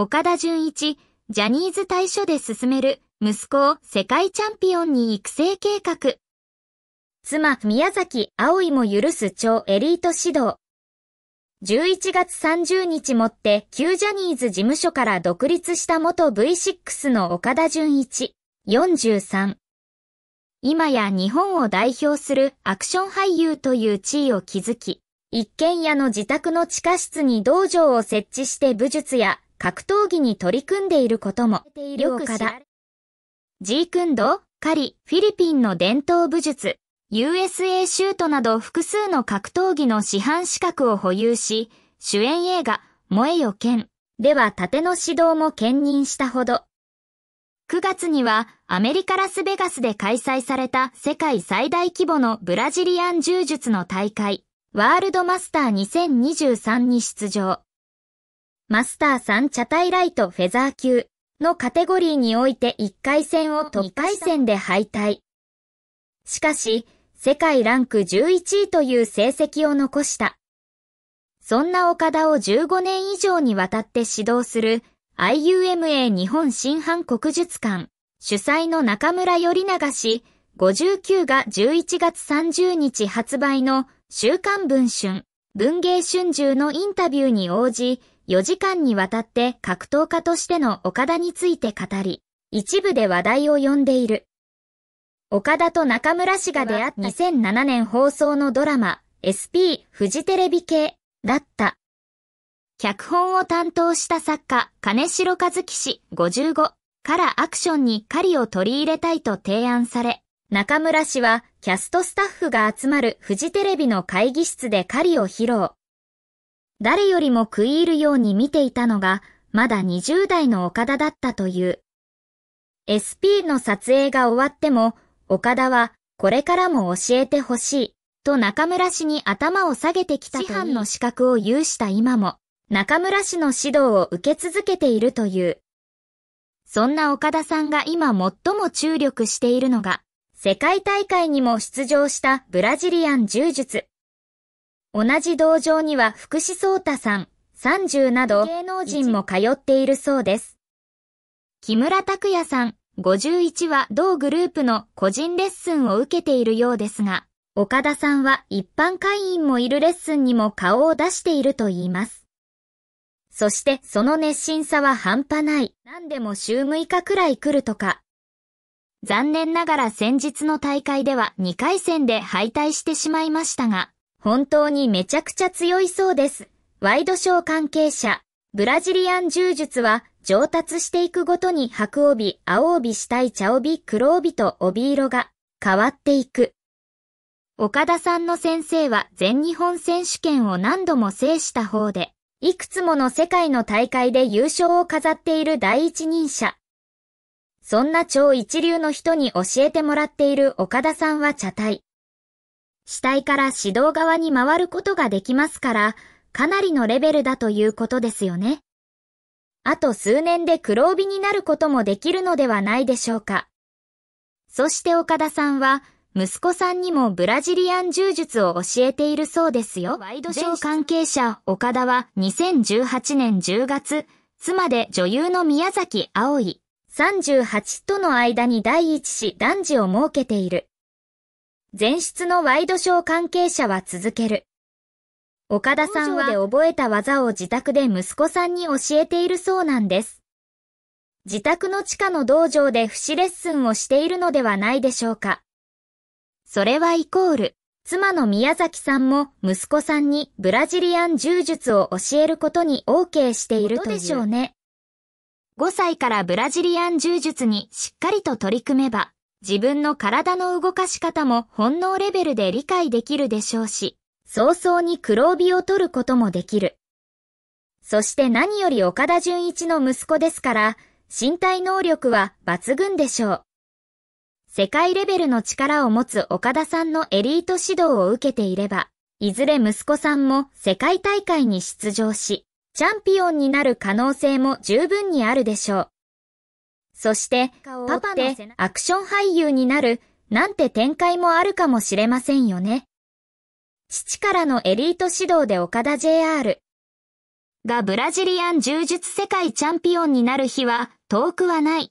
岡田純一、ジャニーズ対処で進める息子を世界チャンピオンに育成計画。妻、宮崎、葵も許す超エリート指導。11月30日もって旧ジャニーズ事務所から独立した元 V6 の岡田純一、43。今や日本を代表するアクション俳優という地位を築き、一軒家の自宅の地下室に道場を設置して武術や格闘技に取り組んでいることもよく知らジークンド、カリ、フィリピンの伝統武術、USA シュートなど複数の格闘技の市販資格を保有し、主演映画、萌えよ剣では盾の指導も兼任したほど。9月にはアメリカラスベガスで開催された世界最大規模のブラジリアン柔術の大会、ワールドマスター2023に出場。マスター3タイライトフェザー級のカテゴリーにおいて1回戦を2回戦で敗退。しかし、世界ランク11位という成績を残した。そんな岡田を15年以上にわたって指導する IUMA 日本新版国術館主催の中村頼長氏59が11月30日発売の週刊文春文芸春秋のインタビューに応じ、4時間にわたって格闘家としての岡田について語り、一部で話題を呼んでいる。岡田と中村氏が出会った2007年放送のドラマ、SP フジテレビ系だった。脚本を担当した作家、金城和樹氏55からアクションに狩りを取り入れたいと提案され、中村氏はキャストスタッフが集まるフジテレビの会議室で狩りを披露。誰よりも食い入るように見ていたのが、まだ20代の岡田だったという。SP の撮影が終わっても、岡田は、これからも教えてほしい、と中村氏に頭を下げてきた市販の資格を有した今も、中村氏の指導を受け続けているという。そんな岡田さんが今最も注力しているのが、世界大会にも出場したブラジリアン柔術、同じ道場には福士蒼太さん、30など芸能人も通っているそうです。木村拓哉さん、51は同グループの個人レッスンを受けているようですが、岡田さんは一般会員もいるレッスンにも顔を出していると言います。そしてその熱心さは半端ない。何でも週6日くらい来るとか。残念ながら先日の大会では2回戦で敗退してしまいましたが、本当にめちゃくちゃ強いそうです。ワイドショー関係者、ブラジリアン柔術は上達していくごとに白帯、青帯、下い茶帯、黒帯と帯色が変わっていく。岡田さんの先生は全日本選手権を何度も制した方で、いくつもの世界の大会で優勝を飾っている第一人者。そんな超一流の人に教えてもらっている岡田さんは茶体。死体から指導側に回ることができますから、かなりのレベルだということですよね。あと数年で黒帯になることもできるのではないでしょうか。そして岡田さんは、息子さんにもブラジリアン柔術を教えているそうですよ。ワイドショー関係者、岡田は2018年10月、妻で女優の宮崎葵、38との間に第一子男児を設けている。前室のワイドショー関係者は続ける。岡田さんはで覚えた技を自宅で息子さんに教えているそうなんです。自宅の地下の道場で不死レッスンをしているのではないでしょうか。それはイコール、妻の宮崎さんも息子さんにブラジリアン柔術を教えることに OK しているとでしょうね。5歳からブラジリアン柔術にしっかりと取り組めば、自分の体の動かし方も本能レベルで理解できるでしょうし、早々に黒帯を取ることもできる。そして何より岡田純一の息子ですから、身体能力は抜群でしょう。世界レベルの力を持つ岡田さんのエリート指導を受けていれば、いずれ息子さんも世界大会に出場し、チャンピオンになる可能性も十分にあるでしょう。そして、パパってアクション俳優になるなんて展開もあるかもしれませんよね。父からのエリート指導で岡田 JR がブラジリアン柔術世界チャンピオンになる日は遠くはない。